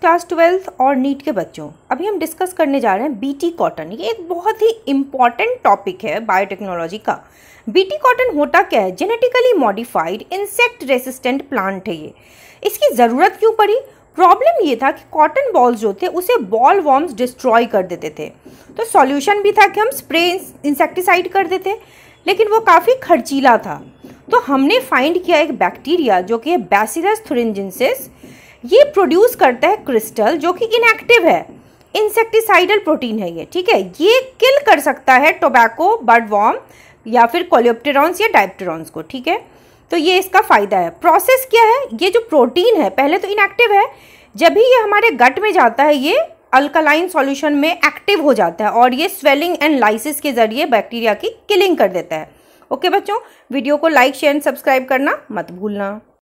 class twelfth और NEET के बच्चों अभी हम डिस्कस करने जा रहे हैं बीटी कॉटन ये एक बहुत ही इम्पॉर्टेंट टॉपिक है बायोटेक्नोलॉजी का बीटी कॉटन होता क्या है genetically modified insect resistant plant है ये इसकी ज़रूरत क्यों पड़ी प्रॉब्लम ये था कि कॉटन बॉल्स जो थे उसे बॉल वॉम्स डिस्ट्रॉय कर देते थे तो सॉल्यूशन भी था कि हम स्प्रे इंसेक्टिसाइड कर देते लेकिन वो काफ़ी खर्चीला था तो हमने फाइंड किया एक बैक्टीरिया जो कि बैसिलस थुरिंजिनसिस ये प्रोड्यूस करता है क्रिस्टल जो कि इनएक्टिव है इंसेक्टिसाइडल प्रोटीन है ये ठीक है ये किल कर सकता है टोबैको बर्डवॉर्म या फिर कोलियोप्टेरॉन्स या डायप्टेरॉन्स को ठीक है तो ये इसका फ़ायदा है प्रोसेस क्या है ये जो प्रोटीन है पहले तो इनएक्टिव है जब भी ये हमारे गट में जाता है ये अल्कलाइन सॉल्यूशन में एक्टिव हो जाता है और ये स्वेलिंग एंड लाइसिस के जरिए बैक्टीरिया की किलिंग कर देता है ओके बच्चों वीडियो को लाइक शेयर एंड सब्सक्राइब करना मत भूलना